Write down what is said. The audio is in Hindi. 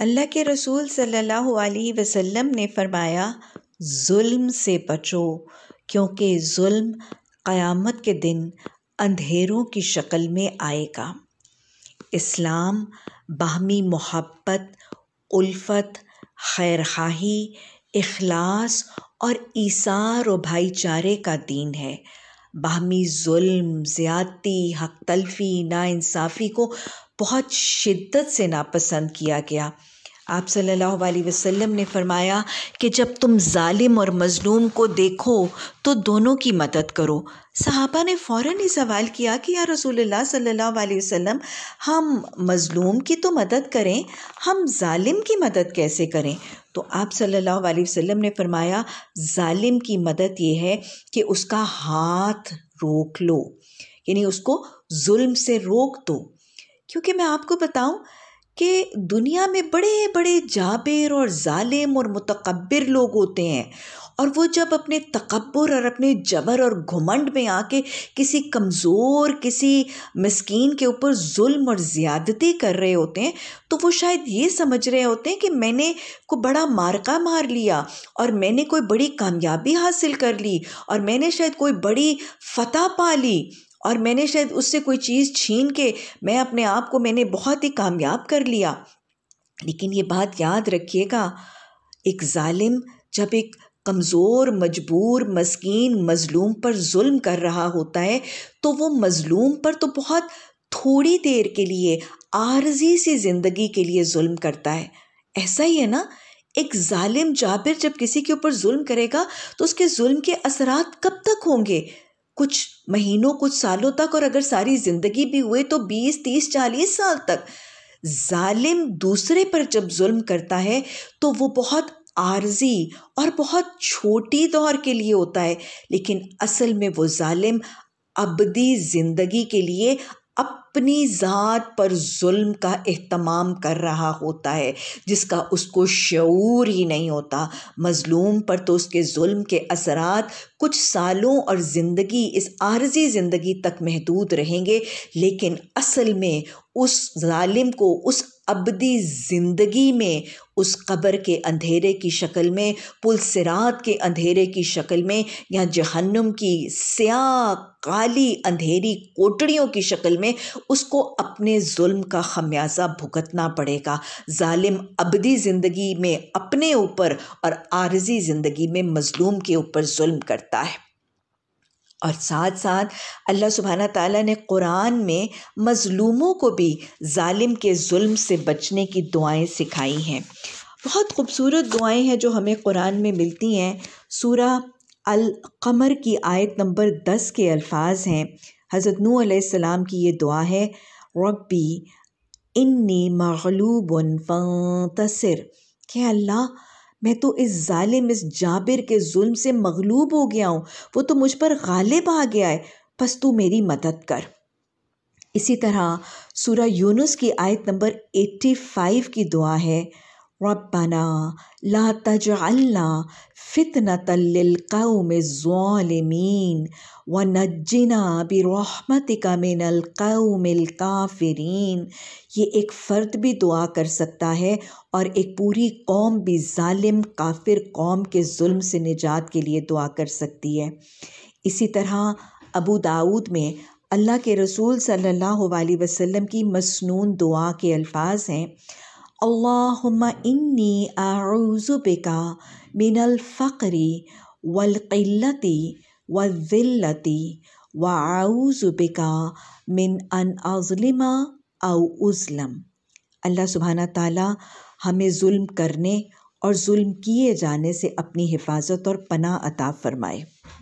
अल्लाह के रसूल सल्लल्लाहु अलैहि वसल्लम ने फरमाया जुल्म से बचो क्योंकि जुल्म क़यामत के दिन अंधेरों की शक्ल में आएगा इस्लाम बाहमी मोहब्बत उल्फत खैर खाही अखलास और ईसार और भाईचारे का दीन है बाहमी जुल्म ज़्यादती हक तलफी नाानसाफ़ी को बहुत शिद्दत से नापसंद किया गया आप सल्लल्लाहु अलैहि वसल्लम ने फरमाया कि जब तुम जालिम और मज़लूम को देखो तो दोनों की मदद करो सहाबा ने फ़ौर ही सवाल किया कि या रसूलुल्लाह सल्लल्लाहु अलैहि वसल्लम हम मज़लूम की तो मदद करें हम जालिम की मदद कैसे करें तो आप सल्लल्लाहु अलैहि वसल्लम ने फरमाया जालिम की मदद ये है कि उसका हाथ रोक लो यानी उसको जुल्म से रोक दो क्योंकि मैं आपको बताऊं कि दुनिया में बड़े बड़े जाबिर और ालिम और मतकबर लोग होते हैं और वो जब अपने तकबर और अपने जबर और घुमंड में आके किसी कमज़ोर किसी मस्किन के ऊपर जुल्म और ज़्यादती कर रहे होते हैं तो वो शायद ये समझ रहे होते हैं कि मैंने को बड़ा मारका मार लिया और मैंने कोई बड़ी कामयाबी हासिल कर ली और मैंने शायद कोई बड़ी फतह पा ली और मैंने शायद उससे कोई चीज़ छीन के मैं अपने आप को मैंने बहुत ही कामयाब कर लिया लेकिन ये बात याद रखिएगा एक जालिम जब एक कमज़ोर मजबूर मस्किन मज़लूम पर जुल्म कर रहा होता है तो वो मज़लूम पर तो बहुत थोड़ी देर के लिए आरजी सी ज़िंदगी के लिए जुल्म करता है ऐसा ही है ना एक जालिम जाबिर जब किसी के ऊपर जुल्म करेगा तो उसके जुल्म के असरात कब तक होंगे कुछ महीनों कुछ सालों तक और अगर सारी ज़िंदगी भी हुए तो बीस तीस चालीस साल तक जालिम दूसरे पर जब जुल्म करता है तो वो बहुत आर्जी और बहुत छोटी दौर के लिए होता है लेकिन असल में वो जालिम अबदी ज़िंदगी के लिए अपनी ज़ात पर जुल्म का अहतमाम कर रहा होता है जिसका उसको शूर ही नहीं होता मज़लूम पर तो उसके जुल्म के असरात कुछ सालों और ज़िंदगी इस आर्जी ज़िंदगी तक महदूद रहेंगे लेकिन असल में उस ालिम को उस अबदी ज़िंदगी में उस कब्र के अंधेरे की शक्ल में पुल सिरात के अंधेरे की शक्ल में या जहन्नुम की स्या काली अंधेरी कोटड़ियों की शक्ल में उसको अपने जुल्म का खमियाजा भुगतना पड़ेगा जालिम अबदी ज़िंदगी में अपने ऊपर और आरजी ज़िंदगी में मज़लूम के ऊपर जुल्म करता है और साथ साथ अल्लाह सुबहाना ताला ने कुरान में मज़लूमों को भी ालिम के जुल्म से बचने की दुआएं सिखाई हैं बहुत खूबसूरत दुआएं हैं जो हमें कुरान में मिलती हैं सूरा अल कमर की आयत नंबर दस के अल्फाज हैं हज़रत नूसम की ये दुआ है रब्बी इन्नी मगलूबन फ़ंतसर के अल्लाह मैं तो इस जालिम इस जाबिर के जुल्म से मगलूब हो गया हूँ वो तो मुझ पर गालिब आ गया है बस तू मेरी मदद कर इसी तरह सूरह यूनुस की आयत नंबर 85 की दुआ है ربنا ला تجعلنا فتنة للقوم الظالمين व برحمتك من मिनल الكافرين ये एक फ़र्द भी दुआ कर सकता है और एक पूरी कौम भी ालिम काफिर कौम के जुल्म से निजात के लिए दुआ कर सकती है इसी तरह अबू दाऊद में अल्लाह के रसूल सल्लल्लाहु अलैहि वसल्लम की मसनून दुआ के अल्फाज हैं अल्लाहुम्मा इन्नी आउज़ुबिका मिनल फ़करी वलक़िल्लती वज़िल्लती व आउज़ुबिका मिन अन अज़लिमा अव उज़लम अल्लाह सुबहाना ताला हमें जुल्म करने और जुल्म किए जाने से अपनी हिफाजत और पनाह अता फ़रमाए